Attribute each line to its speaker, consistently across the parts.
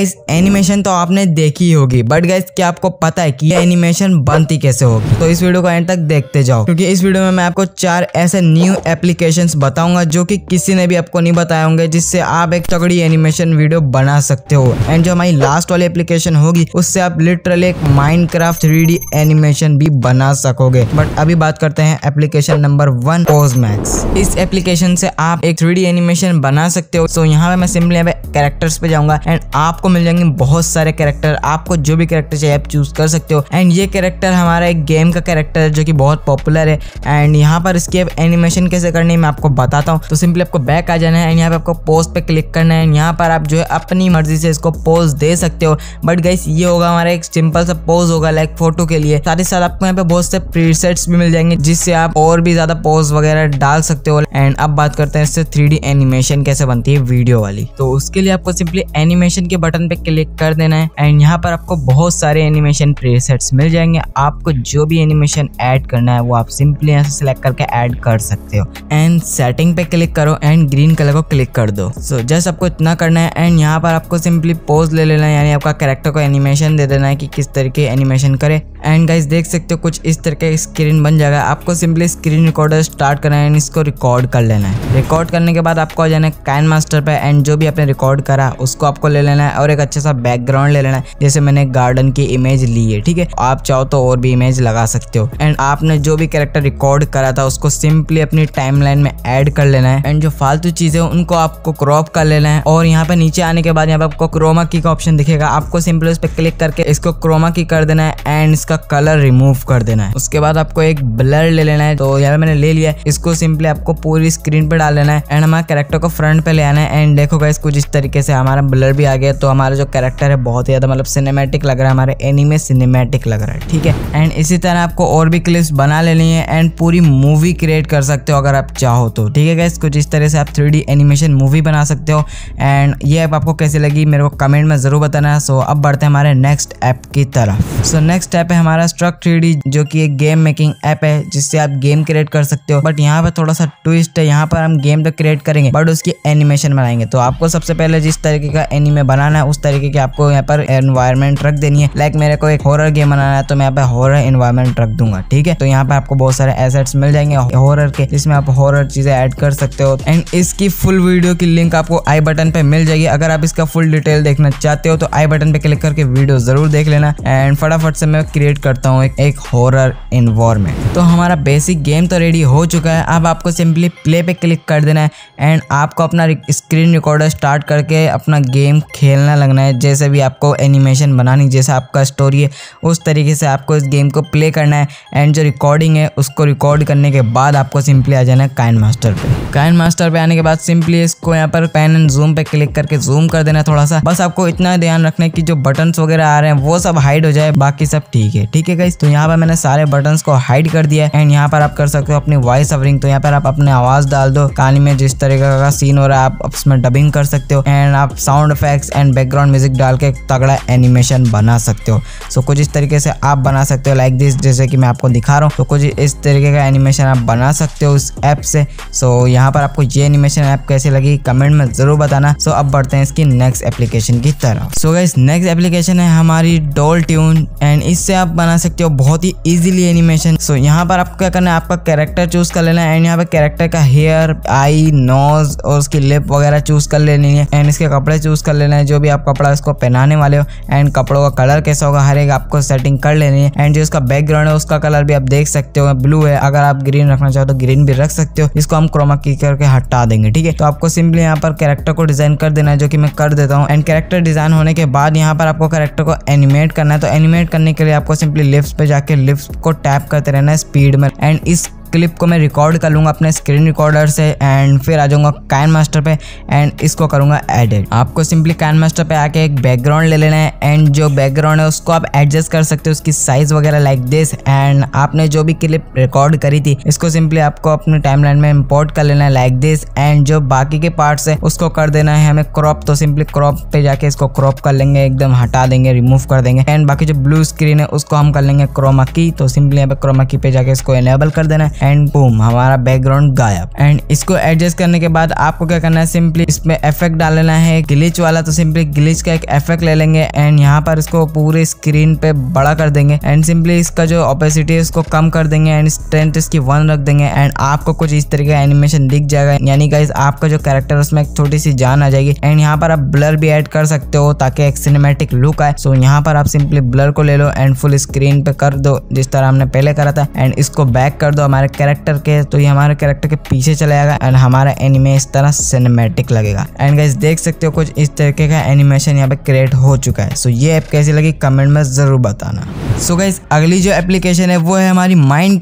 Speaker 1: guys animation तो आपने देखी होगी बट गाइस क्या आपको पता है कि ये एनिमेशन बनती कैसे होगी तो इस वीडियो को एंड तक देखते जाओ क्योंकि इस वीडियो में मैं आपको चार ऐसे न्यू एप्लीकेशन बताऊंगा जो कि किसी ने भी आपको नहीं बताया होंगे जिससे आप एक तगड़ी एनिमेशन वीडियो बना सकते हो एंड जो हमारी लास्ट वाली एप्लीकेशन होगी उससे आप लिटरली एक माइंड क्राफ्ट एनिमेशन भी बना सकोगे बट अभी बात करते हैं application number one pose max इस एप्लीकेशन से आप एक थ्री एनिमेशन बना सकते हो तो यहाँ पे मैं सिंपली कैरेक्टर्स पे जाऊंगा एंड आपको मिल जाएंगे बहुत सारे कैरेक्टर आपको जो भी कैरेक्टर चाहिए आप चूज कर सकते हो एंड ये कैरेक्टर हमारा एक गेम का कैरेक्टर है जो कि बहुत पॉपुलर है एंड यहाँ पर इसके एनिमेशन कैसे करनी है मैं आपको बताता हूँ तो सिंपली आपको बैक आ जाना है एंड यहाँ पर आपको पोस्ट पे क्लिक करना है एंड यहाँ पर आप जो है अपनी मर्जी से इसको पोज दे सकते हो बट गाइस ये होगा हमारा एक सिंपल सा पोज होगा लाइक फोटो के लिए साथ ही साथ आपको यहाँ पे बहुत से प्रीसेट्स भी मिल जाएंगे जिससे आप और भी ज्यादा पोज वगैरह डाल सकते हो एंड अब बात करते हैं इससे थ्री एनिमेशन कैसे बनती है वीडियो वाली तो उसके लिए आपको सिंपली एनिमेशन के बटन बटन पे क्लिक कर देना है एंड यहाँ पर आपको बहुत सारे एनिमेशन प्रीसेट्स मिल जाएंगे आपको जो भी एनिमेशन ऐड करना है वो आप सिंपली यहाँ से सिलेक्ट करके ऐड कर सकते हो एंड सेटिंग पे क्लिक करो एंड ग्रीन कलर को क्लिक कर दो सो so, जस्ट आपको इतना करना है एंड यहाँ पर आपको सिंपली पोज ले लेना है यानी आपका कैरेक्टर को एनिमेशन दे देना है कि किस तरीके एनिमेशन करे एंड गाइज देख सकते हो कुछ इस तरह का स्क्रीन बन जाएगा आपको सिंपली स्क्रीन रिकॉर्डर स्टार्ट करना है एंड इसको रिकॉर्ड कर लेना है रिकॉर्ड करने के बाद आपको जाना है कैन मास्टर पर एंड जो भी आपने रिकॉर्ड करा उसको आपको ले लेना है और एक अच्छा सा बैकग्राउंड ले लेना है जैसे मैंने गार्डन की इमेज ली है ठीक है आप चाहो तो और भी इमेज लगा सकते हो एंड आपने जो भी कैरेक्टर रिकॉर्ड करा था उसको सिंपली अपनी टाइम में एड कर लेना है एंड जो फालतू चीजें उनको आपको क्रॉप कर लेना है और यहाँ पे नीचे आने के बाद यहाँ पे आपको क्रोमा की का ऑप्शन दिखेगा आपको सिंपली उस पर क्लिक करके इसको क्रोमा की कर देना है एंड इसका कलर रिमूव कर देना है उसके बाद आपको एक ब्लर ले लेना है तो यहाँ मैंने ले लिया इसको सिंपली आपको पूरी स्क्रीन पे डाल लेना है एंड हमारे कैरेक्टर को फ्रंट पे ले आना है एंड देखो इस कुछ इस तरीके से हमारा ब्लर भी आ गया तो हमारा जो कैरेक्टर है बहुत ही ज़्यादा मतलब सिनेमेटिक लग रहा है हमारे एनिमे सिनेमेटिक लग रहा है ठीक है एंड इसी तरह आपको और भी क्लिप्स बना लेनी है एंड पूरी मूवी क्रिएट कर सकते हो अगर आप चाहो तो ठीक है गैस कुछ इस तरह से आप थ्री एनिमेशन मूवी बना सकते हो एंड ये ऐप आपको कैसी लगी मेरे को कमेंट में ज़रूर बताना सो अब बढ़ते हैं हमारे नेक्स्ट ऐप की तरफ सो नेक्स्ट ऐप है हमारा स्ट्रक थ्री जो कि एक गेम मेकिंग ऐप है जिससे आप गेम क्रिएट कर सकते हो बट यहाँ पर थोड़ा सा ट्विस्ट है यहाँ पर हम गेम तो क्रिएट करेंगे बट उसकी एनिमेशन बनाएंगे तो आपको सबसे पहले जिस तरीके का एनिमे बनाना बनाना है उस तरीके की आपको यहाँ पर एनवायरमेंट रख देनी है लाइक मेरे को एक हॉरर गेम बनाना है तो मैं यहाँ पे हॉरर एनवायरमेंट रख दूंगा ठीक है तो यहाँ पे आपको बहुत सारे एसेट्स मिल जाएंगे हॉरर के जिसमें आप हॉरर चीजें ऐड कर सकते हो एंड इसकी फुल वीडियो की लिंक आपको आई बटन पे मिल जाएगी अगर आप इसका फुल डिटेल देखना चाहते हो तो आई बटन पे क्लिक करके वीडियो जरूर देख लेना एंड फटाफट से मैं क्रिएट करता हूँ एक, एक हॉरर इन्वायरमेंट तो हमारा बेसिक गेम तो रेडी हो चुका है अब आपको सिंपली प्ले पे क्लिक कर देना है एंड आपको अपना स्क्रीन रिकॉर्डर स्टार्ट करके अपना गेम खेलना खेलना लगना है जैसे भी आपको एनिमेशन बनानी जैसा आपका स्टोरी है उस तरीके से आपको इस गेम को प्ले करना है एंड जो रिकॉर्डिंग है उसको रिकॉर्ड करने के बाद आपको सिंपली आ जाना है काइन मास्टर पे काइन मास्टर पे आने के बाद सिंपली इसको यहाँ पर पेन एंड जूम पे क्लिक करके जूम कर देना थोड़ा सा बस आपको इतना ध्यान रखना है कि जो बटन्स वगैरह आ रहे हैं वो सब हाइड हो जाए बाकी सब ठीक है ठीक है तो यहाँ पर मैंने सारे बटन को हाइड कर दिया एंड यहाँ पर आप कर सकते हो अपनी वॉइस ऑफरिंग तो यहाँ पर आप अपने आवाज डाल दो कहानी में जिस तरीके का सीन हो रहा है आप उसमें डबिंग कर सकते हो एंड आप sound effects and background music डाल के तगड़ा एनिमेशन बना सकते हो सो कुछ इस तरीके से आप बना सकते हो लाइक दिस जैसे कि मैं आपको दिखा रहा हूँ तो कुछ इस तरीके का एनिमेशन आप बना सकते हो उस ऐप से सो यहाँ पर आपको ये एनिमेशन ऐप कैसे लगी कमेंट में जरूर बताना सो अब बढ़ते हैं इसकी नेक्स्ट एप्लीकेशन की तरफ सो गाइस नेक्स्ट एप्लीकेशन है हमारी डोल ट्यून एंड इससे आप बना सकते हो बहुत ही इजीली एनिमेशन सो यहाँ पर आपको क्या करना है आपका कैरेक्टर चूज कर लेना है एंड यहाँ पर कैरेक्टर का हेयर आई नोज और उसकी लिप वगैरह चूज कर लेनी है एंड इसके कपड़े चूज कर लेना है जो भी आप कपड़ा उसको पहनाने वाले हो एंड कपड़ों का कलर कैसा होगा हर एक आपको सेटिंग कर लेनी है एंड जो इसका बैकग्राउंड है उसका कलर भी आप देख सकते हो ब्लू है अगर आप ग्रीन रखना चाहो तो ग्रीन भी रख सकते हो इसको हम क्रोमा की करके हटा देंगे ठीक है तो आपको सिंपली यहाँ पर कैरेक्टर को डिजाइन कर देना है जो कि मैं कर देता हूँ एंड कैरेक्टर डिजाइन होने के बाद यहाँ पर आपको कैरेक्टर को एनिमेट करना है तो एनिमेट करने के लिए आपको सिंपली लिप्स पे जाके लिप्स को टैप करते रहना है स्पीड में एंड इस क्लिप को मैं रिकॉर्ड कर लूँगा अपने स्क्रीन रिकॉर्डर से एंड फिर आ जाऊँगा कैन मास्टर पे एंड इसको करूँगा एडिट आपको सिंपली कैन मास्टर पे आके एक बैकग्राउंड ले लेना है एंड जो बैकग्राउंड है उसको आप एडजस्ट कर सकते हो उसकी साइज़ वगैरह लाइक दिस एंड आपने जो भी क्लिप रिकॉर्ड करी थी इसको सिंपली आपको अपने लाइन में इम्पोर्ट कर लेना है लाइक दिस एंड जो बाकी के पार्ट्स है उसको कर देना है हमें क्रॉप तो सिंपली क्रॉप पे जाके इसको क्रॉप कर लेंगे एकदम हटा देंगे रिमूव कर देंगे एंड बाकी जो ब्लू स्क्रीन है उसको हम कर लेंगे क्रोमा की तो सिंपली यहाँ पे क्रोमा की पे जाके इसको एनेबल कर देना है एंड बूम हमारा बैकग्राउंड गायब एंड इसको एडजस्ट करने के बाद आपको क्या करना है सिंपली इसमें इफेक्ट डाल लेना है ग्लिच वाला तो सिंपली ग्लिच का एक इफेक्ट ले लेंगे एंड यहाँ पर इसको पूरे स्क्रीन पे बड़ा कर देंगे एंड सिंपली इसका जो ऑपेसिटी है उसको कम कर देंगे एंड स्ट्रेंथ इसकी वन रख देंगे एंड आपको कुछ इस तरीके का एनिमेशन दिख जाएगा यानी गाइज आपका जो कैरेक्टर उसमें एक छोटी सी जान आ जाएगी एंड यहाँ पर आप ब्लर भी एड कर सकते हो ताकि एक सिनेमेटिक लुक आए सो यहाँ पर आप सिंपली ब्लर को ले लो एंड फुल स्क्रीन पे कर दो जिस तरह हमने पहले करा था एंड इसको बैक कर दो हमारे कैरेक्टर के तो ये हमारे कैरेक्टर के पीछे चला जाएगा एंड हमारा एनिमे इस तरह सिनेमेटिक लगेगा एंड गाइज देख सकते हो कुछ इस तरीके का एनिमेशन यहाँ पे क्रिएट हो चुका है सो ये ऐप कैसी लगी कमेंट में ज़रूर बताना सो so, गाइज अगली जो एप्लीकेशन है वो है हमारी माइंड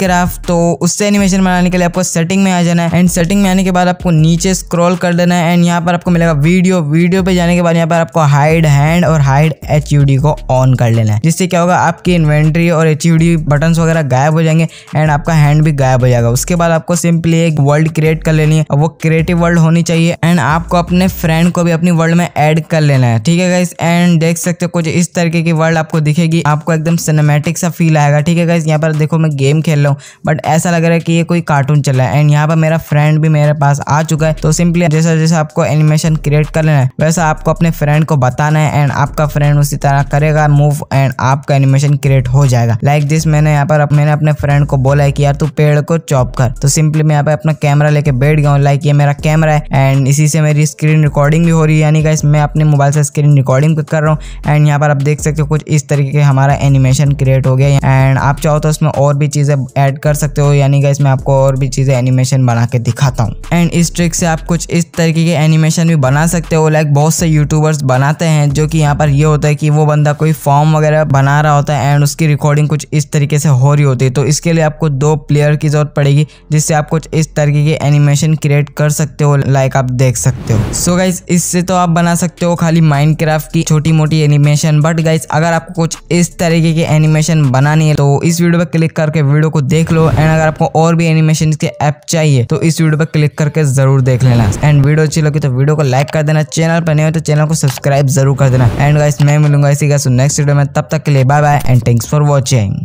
Speaker 1: तो उससे एनिमेशन बनाने के लिए आपको सेटिंग में आ जाना है एंड सेटिंग में आने के बाद आपको नीचे स्क्रॉल कर देना है एंड यहाँ पर आपको मिलेगा वीडियो वीडियो पे जाने के बाद यहाँ पर आपको हाइड हैंड और हाइड एच को ऑन कर लेना है जिससे क्या होगा आपकी इन्वेंट्री और एच बटन वगैरह गायब हो जाएंगे एंड आपका हैंड भी गायब गायब हो जाएगा उसके बाद आपको सिंपली एक वर्ल्ड क्रिएट कर लेनी है वो क्रिएटिव वर्ल्ड होनी चाहिए एंड आपको अपने फ्रेंड को भी अपनी वर्ल्ड में एड कर लेना है ठीक है गाइस एंड देख सकते हो कुछ इस तरीके की वर्ल्ड आपको दिखेगी आपको एकदम सिनेमेटिक सा फील आएगा ठीक है गाइस यहाँ पर देखो मैं गेम खेल रहा हूँ बट ऐसा लग रहा है कि ये कोई कार्टून चल रहा है एंड यहाँ पर मेरा फ्रेंड भी मेरे पास आ चुका है तो सिंपली जैसा जैसा आपको एनिमेशन क्रिएट कर लेना है वैसा आपको अपने फ्रेंड को बताना है एंड आपका फ्रेंड उसी तरह करेगा मूव एंड आपका एनिमेशन क्रिएट हो जाएगा लाइक like दिस मैंने यहाँ पर मैंने अपने फ्रेंड को बोला है कि यार तू पेड़ को चॉप कर तो सिंपली मैं यहाँ पे अपना कैमरा लेके बैठ गया हूँ लाइक ये मेरा कैमरा है एंड इसी से मेरी स्क्रीन रिकॉर्डिंग भी हो रही है यानी कि मैं अपने मोबाइल से स्क्रीन रिकॉर्डिंग कर रहा हूँ एंड यहाँ पर आप देख सकते हो कुछ इस तरीके के हमारा एनिमेशन क्रिएट हो गया एंड आप चाहो तो उसमें और भी चीज़ें ऐड कर सकते हो यानी कि इसमें आपको और भी चीज़ें एनिमेशन बना के दिखाता हूँ एंड इस ट्रिक से आप कुछ इस तरीके के एनिमेशन भी बना सकते हो लाइक बहुत से यूट्यूबर्स बनाते हैं जो कि यहाँ पर ये होता है कि वो बंदा कोई फॉर्म वगैरह बना रहा होता है एंड उसकी रिकॉर्डिंग कुछ इस तरीके से हो रही होती है तो इसके लिए आपको दो प्लेयर की ज़रूरत पड़ेगी जिससे आप कुछ इस तरीके के एनिमेशन क्रिएट कर सकते हो लाइक आप देख सकते हो सो गाइज इससे तो आप बना सकते हो खाली माइंड की छोटी मोटी एनिमेशन बट गाइज अगर आपको कुछ इस तरीके की एनिमेशन बनानी है तो इस वीडियो पर क्लिक करके वीडियो को देख लो एंड अगर आपको और भी एनिमेशन के ऐप चाहिए तो इस वीडियो पर क्लिक करके जरूर देख लेना एंड वीडियो अच्छी लगी तो वीडियो को लाइक कर देना चैनल पर नहीं हो तो चैनल को सब्सक्राइब जरूर कर देना एंड गाइस मैं मिलूंगा इसी का नेक्स्ट वीडियो में तब तक के लिए bye bye and thanks for watching